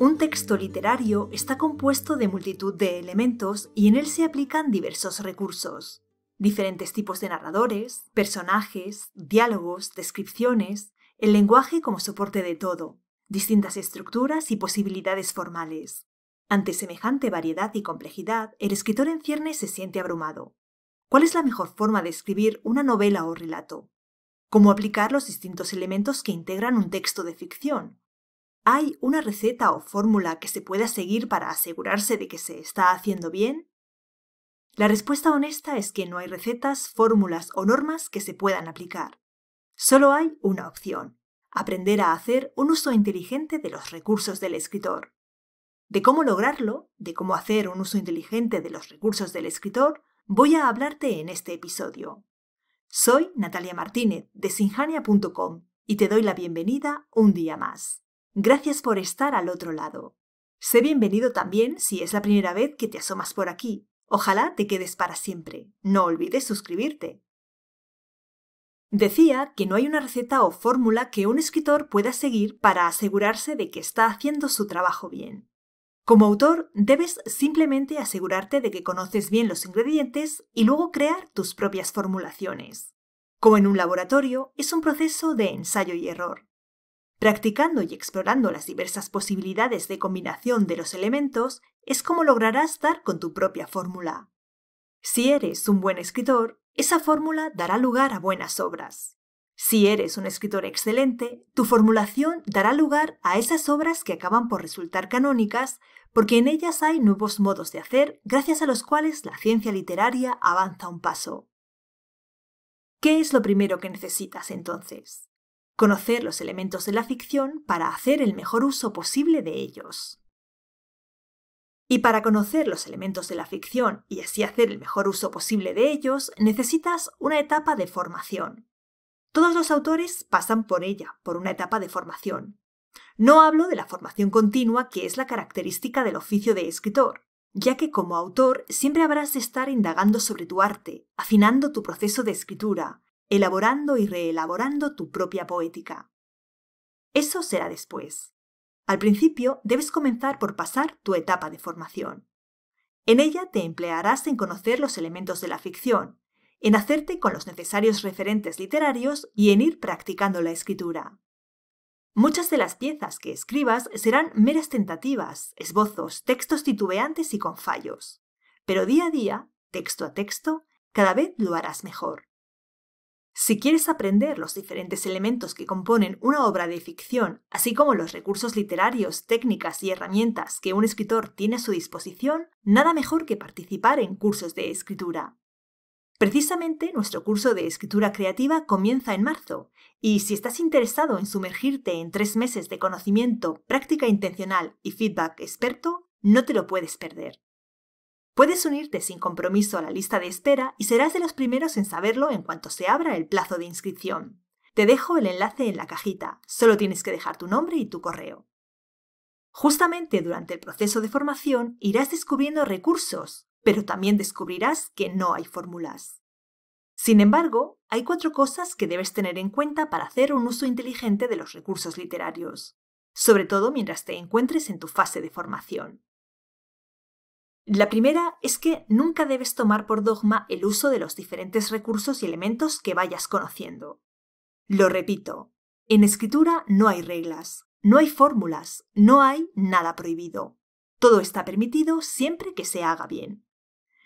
Un texto literario está compuesto de multitud de elementos y en él se aplican diversos recursos. Diferentes tipos de narradores, personajes, diálogos, descripciones, el lenguaje como soporte de todo, distintas estructuras y posibilidades formales. Ante semejante variedad y complejidad, el escritor en ciernes se siente abrumado. ¿Cuál es la mejor forma de escribir una novela o relato? ¿Cómo aplicar los distintos elementos que integran un texto de ficción? ¿Hay una receta o fórmula que se pueda seguir para asegurarse de que se está haciendo bien? La respuesta honesta es que no hay recetas, fórmulas o normas que se puedan aplicar. Solo hay una opción, aprender a hacer un uso inteligente de los recursos del escritor. De cómo lograrlo, de cómo hacer un uso inteligente de los recursos del escritor, voy a hablarte en este episodio. Soy Natalia Martínez de sinjania.com y te doy la bienvenida un día más. Gracias por estar al otro lado. Sé bienvenido también si es la primera vez que te asomas por aquí. Ojalá te quedes para siempre. No olvides suscribirte. Decía que no hay una receta o fórmula que un escritor pueda seguir para asegurarse de que está haciendo su trabajo bien. Como autor, debes simplemente asegurarte de que conoces bien los ingredientes y luego crear tus propias formulaciones. Como en un laboratorio, es un proceso de ensayo y error. Practicando y explorando las diversas posibilidades de combinación de los elementos es como lograrás dar con tu propia fórmula. Si eres un buen escritor, esa fórmula dará lugar a buenas obras. Si eres un escritor excelente, tu formulación dará lugar a esas obras que acaban por resultar canónicas porque en ellas hay nuevos modos de hacer gracias a los cuales la ciencia literaria avanza un paso. ¿Qué es lo primero que necesitas entonces? conocer los elementos de la ficción para hacer el mejor uso posible de ellos. Y para conocer los elementos de la ficción y así hacer el mejor uso posible de ellos, necesitas una etapa de formación. Todos los autores pasan por ella, por una etapa de formación. No hablo de la formación continua que es la característica del oficio de escritor, ya que como autor siempre habrás de estar indagando sobre tu arte, afinando tu proceso de escritura, elaborando y reelaborando tu propia poética. Eso será después. Al principio debes comenzar por pasar tu etapa de formación. En ella te emplearás en conocer los elementos de la ficción, en hacerte con los necesarios referentes literarios y en ir practicando la escritura. Muchas de las piezas que escribas serán meras tentativas, esbozos, textos titubeantes y con fallos, pero día a día, texto a texto, cada vez lo harás mejor. Si quieres aprender los diferentes elementos que componen una obra de ficción, así como los recursos literarios, técnicas y herramientas que un escritor tiene a su disposición, nada mejor que participar en cursos de escritura. Precisamente nuestro curso de escritura creativa comienza en marzo, y si estás interesado en sumergirte en tres meses de conocimiento, práctica intencional y feedback experto, no te lo puedes perder. Puedes unirte sin compromiso a la lista de espera y serás de los primeros en saberlo en cuanto se abra el plazo de inscripción. Te dejo el enlace en la cajita, solo tienes que dejar tu nombre y tu correo. Justamente durante el proceso de formación irás descubriendo recursos, pero también descubrirás que no hay fórmulas. Sin embargo, hay cuatro cosas que debes tener en cuenta para hacer un uso inteligente de los recursos literarios, sobre todo mientras te encuentres en tu fase de formación. La primera es que nunca debes tomar por dogma el uso de los diferentes recursos y elementos que vayas conociendo. Lo repito, en escritura no hay reglas, no hay fórmulas, no hay nada prohibido. Todo está permitido siempre que se haga bien.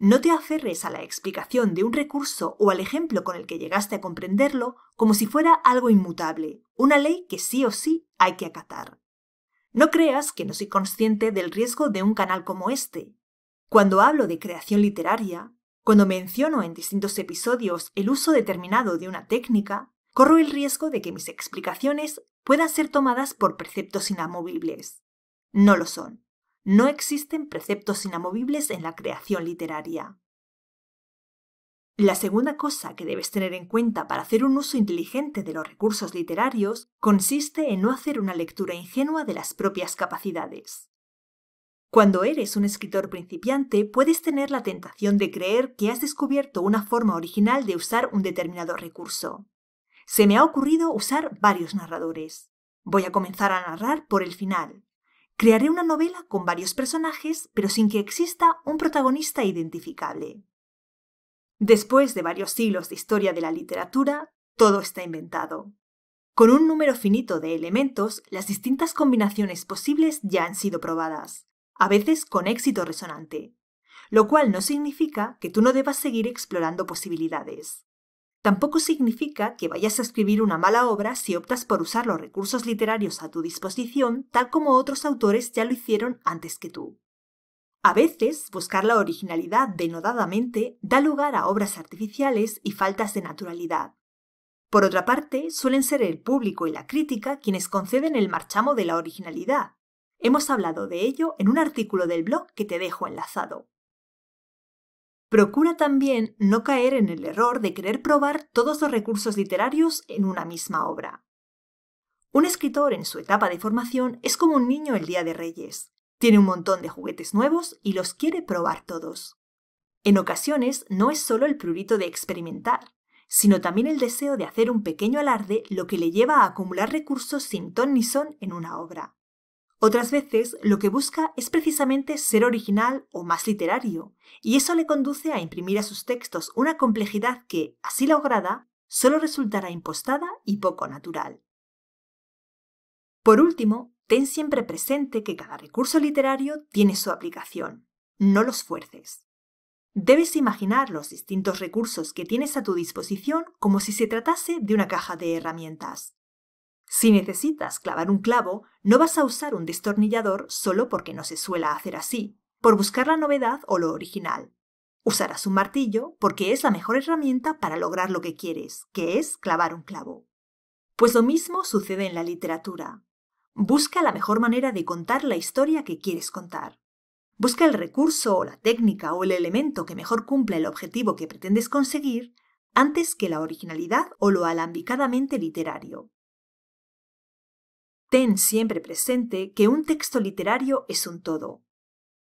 No te aferres a la explicación de un recurso o al ejemplo con el que llegaste a comprenderlo como si fuera algo inmutable, una ley que sí o sí hay que acatar. No creas que no soy consciente del riesgo de un canal como este, cuando hablo de creación literaria, cuando menciono en distintos episodios el uso determinado de una técnica, corro el riesgo de que mis explicaciones puedan ser tomadas por preceptos inamovibles. No lo son. No existen preceptos inamovibles en la creación literaria. La segunda cosa que debes tener en cuenta para hacer un uso inteligente de los recursos literarios consiste en no hacer una lectura ingenua de las propias capacidades. Cuando eres un escritor principiante, puedes tener la tentación de creer que has descubierto una forma original de usar un determinado recurso. Se me ha ocurrido usar varios narradores. Voy a comenzar a narrar por el final. Crearé una novela con varios personajes, pero sin que exista un protagonista identificable. Después de varios siglos de historia de la literatura, todo está inventado. Con un número finito de elementos, las distintas combinaciones posibles ya han sido probadas a veces con éxito resonante, lo cual no significa que tú no debas seguir explorando posibilidades. Tampoco significa que vayas a escribir una mala obra si optas por usar los recursos literarios a tu disposición tal como otros autores ya lo hicieron antes que tú. A veces, buscar la originalidad denodadamente da lugar a obras artificiales y faltas de naturalidad. Por otra parte, suelen ser el público y la crítica quienes conceden el marchamo de la originalidad, Hemos hablado de ello en un artículo del blog que te dejo enlazado. Procura también no caer en el error de querer probar todos los recursos literarios en una misma obra. Un escritor en su etapa de formación es como un niño el día de Reyes. Tiene un montón de juguetes nuevos y los quiere probar todos. En ocasiones no es solo el prurito de experimentar, sino también el deseo de hacer un pequeño alarde lo que le lleva a acumular recursos sin ton ni son en una obra. Otras veces lo que busca es precisamente ser original o más literario, y eso le conduce a imprimir a sus textos una complejidad que, así lograda, solo resultará impostada y poco natural. Por último, ten siempre presente que cada recurso literario tiene su aplicación. No los fuerces. Debes imaginar los distintos recursos que tienes a tu disposición como si se tratase de una caja de herramientas. Si necesitas clavar un clavo, no vas a usar un destornillador solo porque no se suela hacer así, por buscar la novedad o lo original. Usarás un martillo porque es la mejor herramienta para lograr lo que quieres, que es clavar un clavo. Pues lo mismo sucede en la literatura. Busca la mejor manera de contar la historia que quieres contar. Busca el recurso o la técnica o el elemento que mejor cumpla el objetivo que pretendes conseguir antes que la originalidad o lo alambicadamente literario. Ten siempre presente que un texto literario es un todo.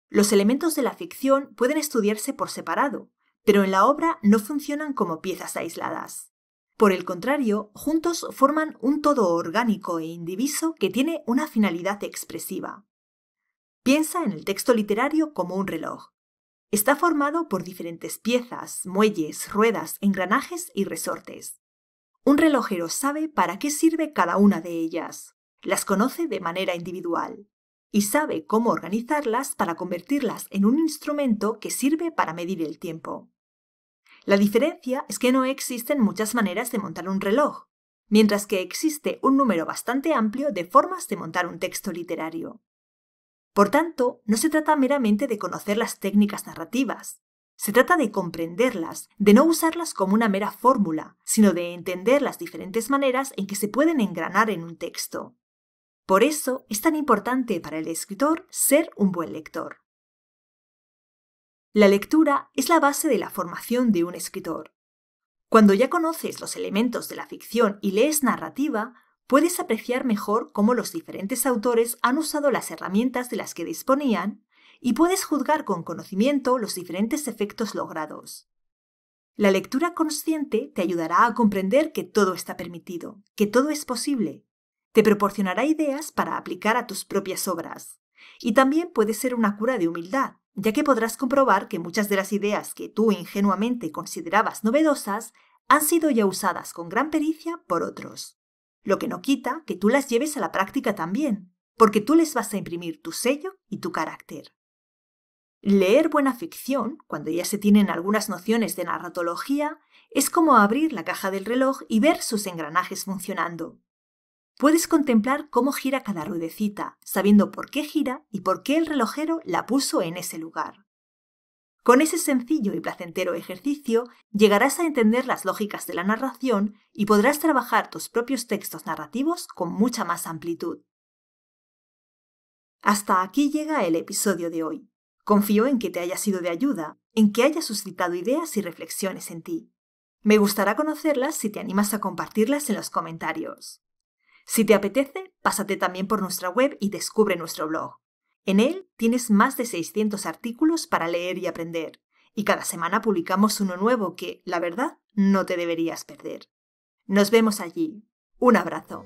Los elementos de la ficción pueden estudiarse por separado, pero en la obra no funcionan como piezas aisladas. Por el contrario, juntos forman un todo orgánico e indiviso que tiene una finalidad expresiva. Piensa en el texto literario como un reloj. Está formado por diferentes piezas, muelles, ruedas, engranajes y resortes. Un relojero sabe para qué sirve cada una de ellas. Las conoce de manera individual y sabe cómo organizarlas para convertirlas en un instrumento que sirve para medir el tiempo. La diferencia es que no existen muchas maneras de montar un reloj, mientras que existe un número bastante amplio de formas de montar un texto literario. Por tanto, no se trata meramente de conocer las técnicas narrativas, se trata de comprenderlas, de no usarlas como una mera fórmula, sino de entender las diferentes maneras en que se pueden engranar en un texto. Por eso es tan importante para el escritor ser un buen lector. La lectura es la base de la formación de un escritor. Cuando ya conoces los elementos de la ficción y lees narrativa, puedes apreciar mejor cómo los diferentes autores han usado las herramientas de las que disponían y puedes juzgar con conocimiento los diferentes efectos logrados. La lectura consciente te ayudará a comprender que todo está permitido, que todo es posible, te proporcionará ideas para aplicar a tus propias obras. Y también puede ser una cura de humildad, ya que podrás comprobar que muchas de las ideas que tú ingenuamente considerabas novedosas han sido ya usadas con gran pericia por otros. Lo que no quita que tú las lleves a la práctica también, porque tú les vas a imprimir tu sello y tu carácter. Leer buena ficción, cuando ya se tienen algunas nociones de narratología, es como abrir la caja del reloj y ver sus engranajes funcionando. Puedes contemplar cómo gira cada ruedecita, sabiendo por qué gira y por qué el relojero la puso en ese lugar. Con ese sencillo y placentero ejercicio llegarás a entender las lógicas de la narración y podrás trabajar tus propios textos narrativos con mucha más amplitud. Hasta aquí llega el episodio de hoy. Confío en que te haya sido de ayuda, en que haya suscitado ideas y reflexiones en ti. Me gustará conocerlas si te animas a compartirlas en los comentarios. Si te apetece, pásate también por nuestra web y descubre nuestro blog. En él tienes más de 600 artículos para leer y aprender, y cada semana publicamos uno nuevo que, la verdad, no te deberías perder. Nos vemos allí. Un abrazo.